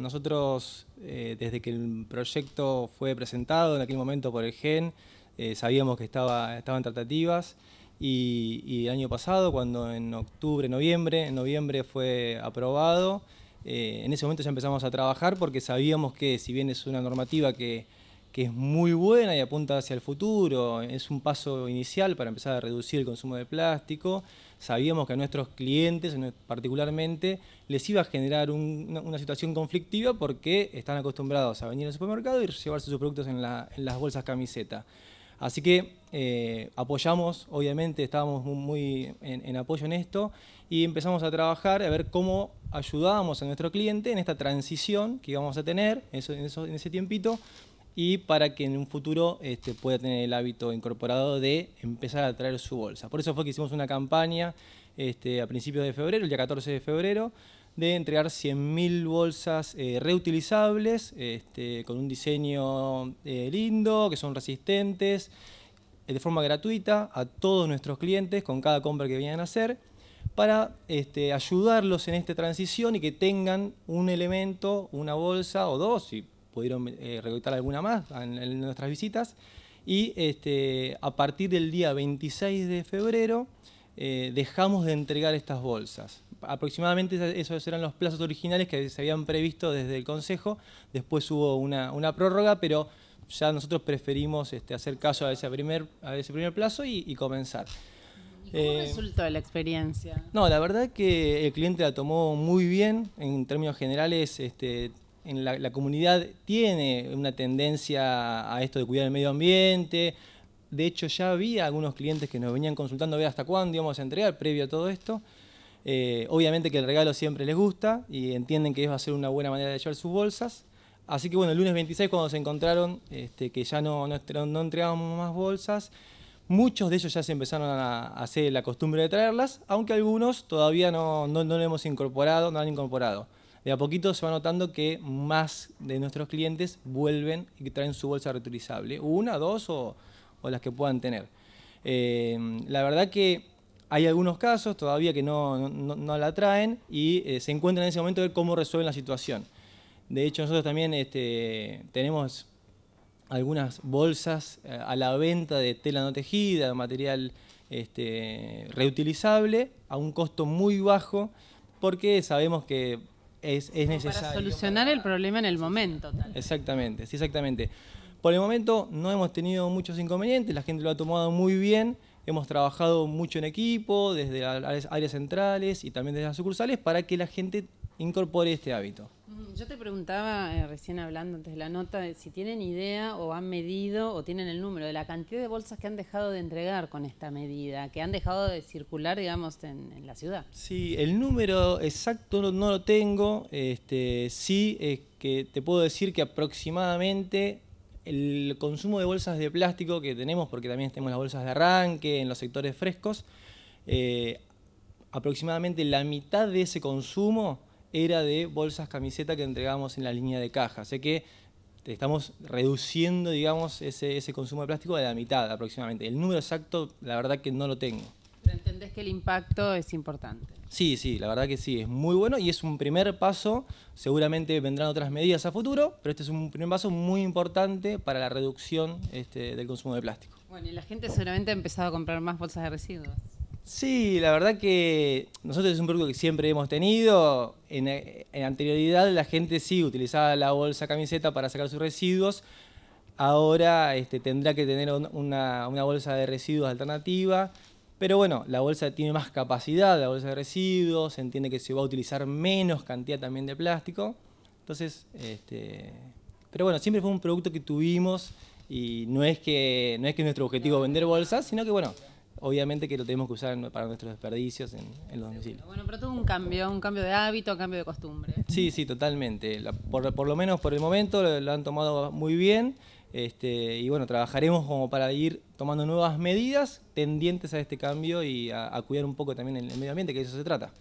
nosotros, eh, desde que el proyecto fue presentado en aquel momento por el GEN, eh, sabíamos que estaba, estaban tratativas y, el año pasado, cuando en octubre, noviembre, en noviembre fue aprobado, eh, en ese momento ya empezamos a trabajar porque sabíamos que si bien es una normativa que es muy buena y apunta hacia el futuro, es un paso inicial para empezar a reducir el consumo de plástico, sabíamos que a nuestros clientes particularmente les iba a generar una, situación conflictiva porque están acostumbrados a venir al supermercado y llevarse sus productos en, las bolsas camiseta. Así que eh, apoyamos, obviamente estábamos muy en, apoyo en esto y empezamos a trabajar a ver cómo ayudábamos a nuestro cliente en esta transición que íbamos a tener en ese tiempito y para que en un futuro este, pueda tener el hábito incorporado de empezar a traer su bolsa. Por eso fue que hicimos una campaña este, a principios de febrero, el día 14 de febrero, de entregar 100.000 bolsas eh, reutilizables este, con un diseño eh, lindo, que son resistentes, eh, de forma gratuita a todos nuestros clientes con cada compra que vienen a hacer para ayudarlos en esta transición y que tengan un elemento, una bolsa o dos, pudieron eh, alguna más en, nuestras visitas. Y este, a partir del día 26 de febrero eh, dejamos de entregar estas bolsas. Aproximadamente esos eran los plazos originales que se habían previsto desde el Consejo. Después hubo una, prórroga, pero ya nosotros preferimos este, hacer caso a ese primer, a ese primer plazo y, comenzar. ¿Cómo eh, resultó la experiencia? No, la verdad que el cliente la tomó muy bien. En términos generales, este, la, comunidad tiene una tendencia a esto de cuidar el medio ambiente. De hecho, ya había algunos clientes que nos venían consultando a ver hasta cuándo íbamos a entregar previo a todo esto. Eh, obviamente que el regalo siempre les gusta y entienden que va a ser una buena manera de llevar sus bolsas. Así que bueno, el lunes 26 cuando se encontraron este, que ya no, no, entregábamos más bolsas, Muchos de ellos ya se empezaron a hacer la costumbre de traerlas, aunque algunos todavía no, lo hemos incorporado, no han incorporado de a poquito se va notando que más de nuestros clientes vuelven y traen su bolsa reutilizable, una, dos o, las que puedan tener. Em, la verdad que hay algunos casos todavía que no, la traen y eh, se encuentran en ese momento de cómo resuelven la situación. De hecho, nosotros también este, tenemos algunas bolsas eh, a la venta de tela no tejida, material este, reutilizable, a un costo muy bajo, porque sabemos que es, necesario. solucionar el problema en el momento. Exactamente, sí, exactamente. Por el momento no hemos tenido muchos inconvenientes, la gente lo ha tomado muy bien. Hemos trabajado mucho en equipo, desde las áreas centrales y también desde las sucursales, para que la gente incorpore este hábito. Yo te preguntaba eh, recién hablando antes de la nota si tienen idea o han medido o tienen el número de la cantidad de bolsas que han dejado de entregar con esta medida, que han dejado de circular, digamos, en, la ciudad. Sí, el número exacto no, lo tengo. Este, sí, es que te puedo decir que aproximadamente el consumo de bolsas de plástico que tenemos, porque también tenemos las bolsas de arranque en los sectores frescos, eh, aproximadamente la mitad de ese consumo era de bolsas camiseta que entregábamos en la línea de caja. Sé que estamos reduciendo, digamos, ese, consumo de plástico a la mitad aproximadamente. El número exacto, la verdad que no lo tengo. Pero entendés que el impacto es importante. Sí, sí, la verdad que sí, es muy bueno y es un primer paso. Seguramente vendrán otras medidas a futuro, pero este es un primer paso muy importante para la reducción este, del consumo de plástico. Bueno, y la gente seguramente ha empezado a comprar más bolsas de residuos. Sí, la verdad que nosotros es un producto que siempre hemos tenido. En, anterioridad la gente sí utilizaba la bolsa camiseta para sacar sus residuos. Ahora este, tendrá que tener una, bolsa de residuos alternativa. Pero bueno, la bolsa tiene más capacidad, la bolsa de residuos, se entiende que se va a utilizar menos cantidad también de plástico. Entonces, este, pero bueno, siempre fue un producto que tuvimos y no es que, no es que nuestro objetivo vender bolsas, sino que bueno, obviamente que lo tenemos que usar para nuestros desperdicios en, los domicilios. Bueno, pero todo un cambio, un cambio de hábito, un cambio de costumbre. Sí, sí, totalmente. por, lo menos por el momento lo, han tomado muy bien. Este, y bueno, trabajaremos como para ir tomando nuevas medidas tendientes a este cambio y a, cuidar un poco también el medio ambiente, que de eso se trata.